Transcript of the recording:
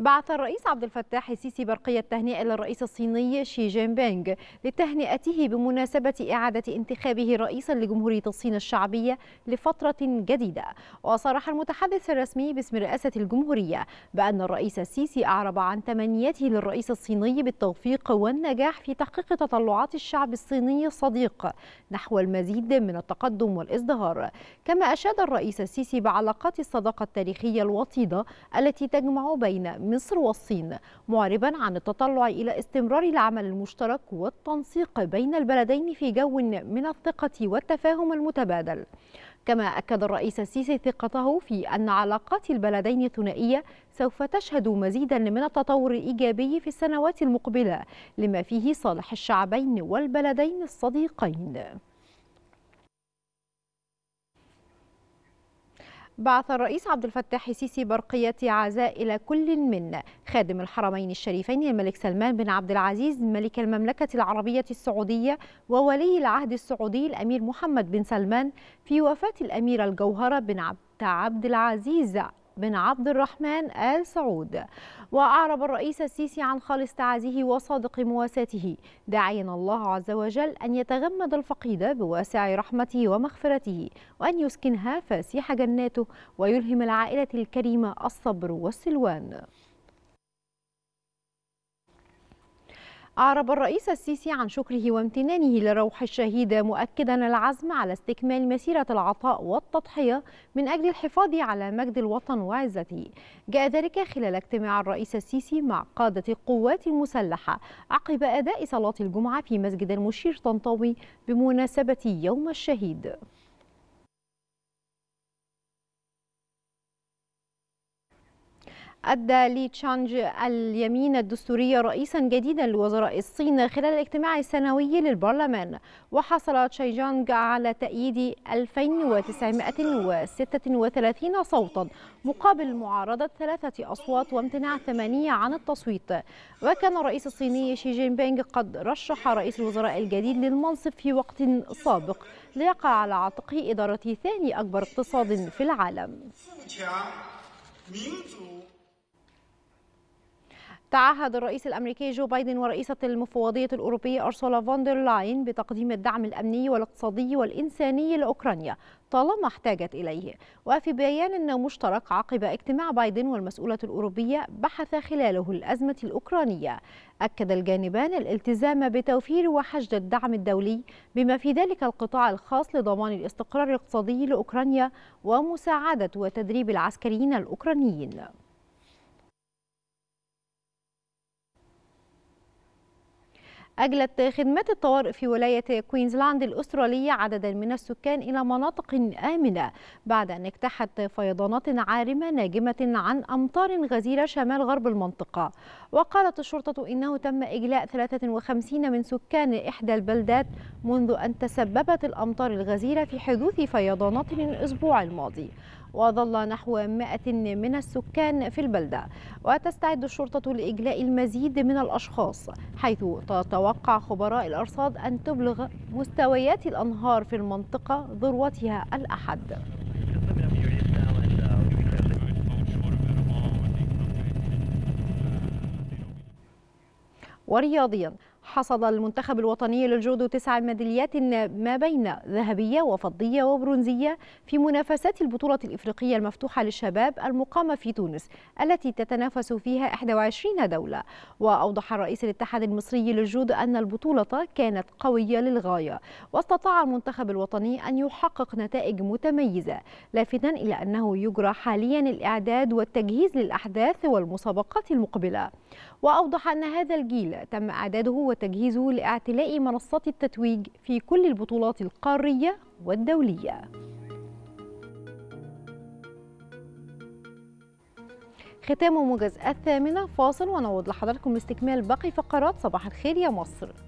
بعث الرئيس عبد الفتاح السيسي برقية تهنئة للرئيس الصيني شي جين بينغ لتهنئته بمناسبة إعادة انتخابه رئيسا لجمهورية الصين الشعبية لفترة جديدة وصرح المتحدث الرسمي باسم رئاسة الجمهورية بأن الرئيس السيسي أعرب عن تمنيته للرئيس الصيني بالتوفيق والنجاح في تحقيق تطلعات الشعب الصيني الصديق نحو المزيد من التقدم والازدهار كما أشاد الرئيس السيسي بعلاقات الصداقة التاريخية الوطيدة التي تجمع بين مصر والصين معربا عن التطلع إلى استمرار العمل المشترك والتنسيق بين البلدين في جو من الثقة والتفاهم المتبادل كما أكد الرئيس السيسي ثقته في أن علاقات البلدين الثنائية سوف تشهد مزيدا من التطور الإيجابي في السنوات المقبلة لما فيه صالح الشعبين والبلدين الصديقين بعث الرئيس عبد الفتاح السيسي برقية عزاء إلى كل من خادم الحرمين الشريفين الملك سلمان بن عبد العزيز ملك المملكة العربية السعودية وولي العهد السعودي الأمير محمد بن سلمان في وفاة الأميرة الجوهرة بن عبد عبد العزيز بن عبد الرحمن آل سعود وأعرب الرئيس السيسي عن خالص تعازيه وصادق مواساته داعيا الله عز وجل أن يتغمد الفقيدة بواسع رحمته ومغفرته وأن يسكنها فسيح جناته ويلهم العائلة الكريمة الصبر والسلوان أعرب الرئيس السيسي عن شكره وامتنانه لروح الشهيد مؤكدا العزم على استكمال مسيرة العطاء والتضحية من أجل الحفاظ على مجد الوطن وعزته جاء ذلك خلال اجتماع الرئيس السيسي مع قادة القوات المسلحة عقب أداء صلاة الجمعة في مسجد المشير طنطاوي بمناسبة يوم الشهيد أدى لي تشانج اليمين الدستورية رئيسا جديدا لوزراء الصين خلال الاجتماع السنوي للبرلمان وحصل تشاي جانج على تأييد 2936 صوتا مقابل معارضة ثلاثة أصوات وامتناع ثمانية عن التصويت وكان الرئيس الصيني شي جين بينغ قد رشح رئيس الوزراء الجديد للمنصب في وقت سابق ليقع على عاتقه إدارة ثاني أكبر اقتصاد في العالم تعهد الرئيس الامريكي جو بايدن ورئيسه المفوضيه الاوروبيه ارسولا فوندر لاين بتقديم الدعم الامني والاقتصادي والانساني لاوكرانيا طالما احتاجت اليه وفي بيان مشترك عقب اجتماع بايدن والمسؤوله الاوروبيه بحث خلاله الازمه الاوكرانيه اكد الجانبان الالتزام بتوفير وحشد الدعم الدولي بما في ذلك القطاع الخاص لضمان الاستقرار الاقتصادي لاوكرانيا ومساعده وتدريب العسكريين الاوكرانيين أجلت خدمات الطوارئ في ولاية كوينزلاند الأسترالية عددا من السكان إلى مناطق آمنة بعد أن اجتاحت فيضانات عارمة ناجمة عن أمطار غزيرة شمال غرب المنطقة وقالت الشرطة إنه تم إجلاء 53 من سكان إحدى البلدات منذ أن تسببت الأمطار الغزيرة في حدوث فيضانات الأسبوع الماضي وظل نحو 100 من السكان في البلدة وتستعد الشرطة لإجلاء المزيد من الأشخاص حيث تتوقع خبراء الأرصاد أن تبلغ مستويات الأنهار في المنطقة ذروتها الأحد ورياضيا حصد المنتخب الوطني للجودو تسع ميداليات ما بين ذهبية وفضية وبرونزية في منافسات البطولة الإفريقية المفتوحة للشباب المقامة في تونس التي تتنافس فيها 21 دولة وأوضح رئيس الاتحاد المصري للجودو أن البطولة كانت قوية للغاية واستطاع المنتخب الوطني أن يحقق نتائج متميزة لافتا إلى أنه يجرى حاليا الإعداد والتجهيز للأحداث والمسابقات المقبلة وأوضح أن هذا الجيل تم إعداده وتجهيزه لاعتلاء منصات التتويج في كل البطولات القارية والدولية ختام موجز الثامنة فاصل ونعود لحضراتكم لاستكمال باقي فقرات صباح الخير يا مصر